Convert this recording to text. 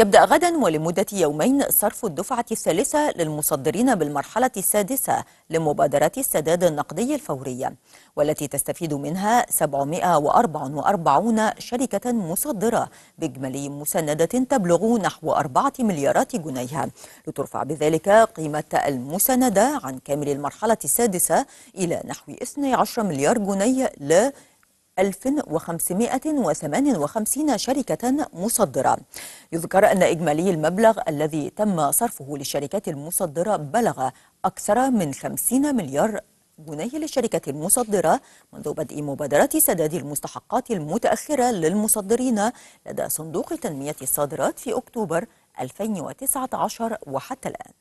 يبدأ غدا ولمدة يومين صرف الدفعة الثالثة للمصدرين بالمرحلة السادسة لمبادرة السداد النقدي الفورية والتي تستفيد منها 744 شركة مصدرة بإجمالي مساندة تبلغ نحو 4 مليارات جنيه لترفع بذلك قيمة المساندة عن كامل المرحلة السادسة إلى نحو 12 مليار جنيه ل 1558 شركة مصدرة يذكر أن إجمالي المبلغ الذي تم صرفه للشركات المصدرة بلغ أكثر من 50 مليار جنيه للشركة المصدرة منذ بدء مبادرة سداد المستحقات المتأخرة للمصدرين لدى صندوق تنمية الصادرات في أكتوبر 2019 وحتى الآن